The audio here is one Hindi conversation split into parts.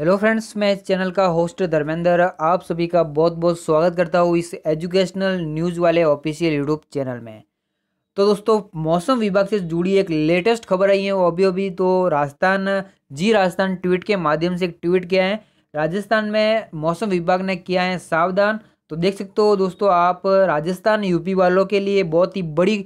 हेलो फ्रेंड्स मैं इस चैनल का होस्ट धर्मेंद्र आप सभी का बहुत बहुत स्वागत करता हूँ इस एजुकेशनल न्यूज़ वाले ऑफिशियल यूट्यूब चैनल में तो दोस्तों मौसम विभाग से जुड़ी एक लेटेस्ट खबर आई है वो अभी अभी तो राजस्थान जी राजस्थान ट्वीट के माध्यम से एक ट्वीट किया है राजस्थान में मौसम विभाग ने किया है सावधान तो देख सकते हो दोस्तों आप राजस्थान यूपी वालों के लिए बहुत ही बड़ी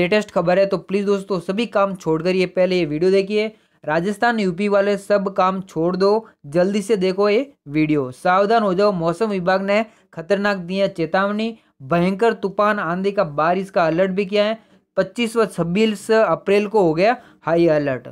लेटेस्ट खबर है तो प्लीज़ दोस्तों सभी काम छोड़कर ये पहले ये वीडियो देखिए राजस्थान यूपी वाले सब काम छोड़ दो जल्दी से देखो ये वीडियो सावधान हो जाओ मौसम विभाग ने खतरनाक दिया चेतावनी भयंकर तूफान आंधी का बारिश का अलर्ट भी किया है पच्चीस व छब्बीस अप्रैल को हो गया हाई अलर्ट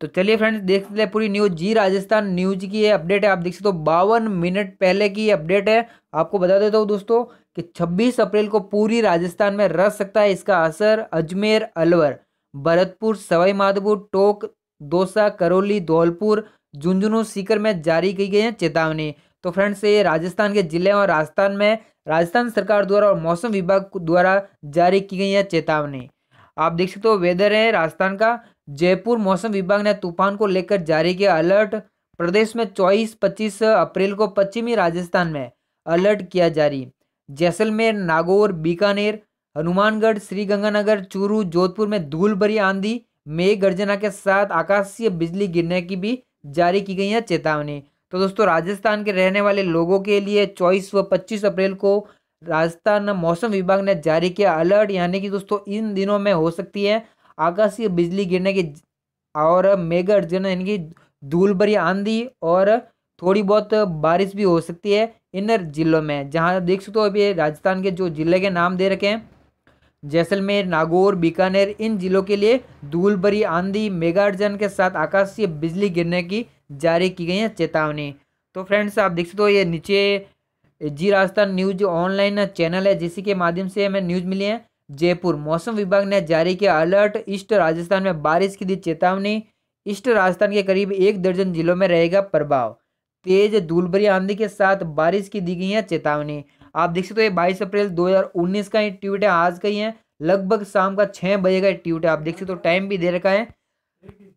तो चलिए फ्रेंड्स देख सकते हैं पूरी न्यूज जी राजस्थान न्यूज की ये अपडेट है आप देख सकते हो बावन मिनट पहले की अपडेट है आपको बता देता हूँ दोस्तों कि 26 अप्रैल को पूरी राजस्थान में रह सकता है इसका असर अजमेर अलवर भरतपुर सवाईमाधोपुर टोक दौसा करौली धौलपुर झुंझुनू सीकर में जारी की गई है चेतावनी तो फ्रेंड्स ये राजस्थान के जिले और राजस्थान में राजस्थान सरकार द्वारा और मौसम विभाग द्वारा जारी की गई है चेतावनी आप देख सकते हो वेदर है राजस्थान का जयपुर मौसम विभाग ने तूफान को लेकर जारी किया अलर्ट प्रदेश में 24-25 अप्रैल को पश्चिमी राजस्थान में अलर्ट किया जारी जैसलमेर नागौर बीकानेर हनुमानगढ़ श्रीगंगानगर चूरू जोधपुर में धूल भरी आंधी मेघ गर्जना के साथ आकाशीय बिजली गिरने की भी जारी की गई है चेतावनी तो दोस्तों राजस्थान के रहने वाले लोगों के लिए चौबीस व पच्चीस अप्रैल को राजस्थान मौसम विभाग ने जारी किया अलर्ट यानी कि दोस्तों इन दिनों में हो सकती है आकाशीय बिजली गिरने की और मेघ अर्जन यानी कि धूल भरी आंधी और थोड़ी बहुत बारिश भी हो सकती है इन जिलों में जहाँ देख सकते हो अभी राजस्थान के जो जिले के नाम दे रखे हैं जैसलमेर नागौर बीकानेर इन जिलों के लिए धूल भरी आंधी मेगार्जन के साथ आकाशीय बिजली गिरने की जारी की गई है चेतावनी तो फ्रेंड्स आप देख सकते हो ये नीचे जी राजस्थान न्यूज ऑनलाइन चैनल है जिसके के माध्यम से हमें न्यूज मिली है जयपुर मौसम विभाग ने जारी किया अलर्ट ईस्ट राजस्थान में बारिश की दी चेतावनी ईस्ट राजस्थान के करीब एक दर्जन जिलों में रहेगा प्रभाव तेज धूल भरी आंधी के साथ बारिश की दी गई है चेतावनी आप देख सकते हो ये बाईस अप्रैल 2019 का ही ट्वीट है आज का ही है लगभग शाम का छः बजे का ट्यूट है आप देख सकते हो तो टाइम भी दे रखा है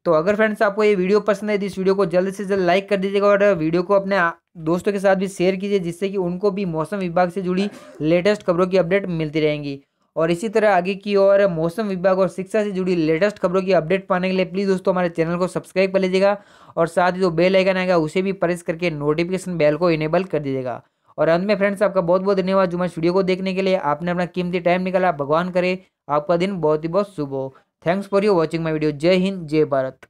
तो अगर फ्रेंड्स आपको ये वीडियो पसंद है तो इस वीडियो को जल्द से जल्द लाइक कर दीजिएगा और वीडियो को अपने दोस्तों के साथ भी शेयर कीजिए जिससे कि उनको भी मौसम विभाग से जुड़ी लेटेस्ट खबरों की अपडेट मिलती रहेंगी और इसी तरह आगे की और मौसम विभाग और शिक्षा से जुड़ी लेटेस्ट खबरों की अपडेट पाने के लिए प्लीज़ दोस्तों हमारे चैनल को सब्सक्राइब कर लीजिएगा और साथ ही जो बेल आइकन आएगा उसे भी प्रेस करके नोटिफिकेशन बेल को इनेबल कर दीजिएगा और अंत में फ्रेंड्स आपका बहुत बहुत धन्यवाद जुम्मन वीडियो को देखने के लिए आपने अपना कीमती टाइम निकाला भगवान करे आपका दिन बहुत ही बहुत शुभ हो thanks for you watching my video जय हिंद जय भारत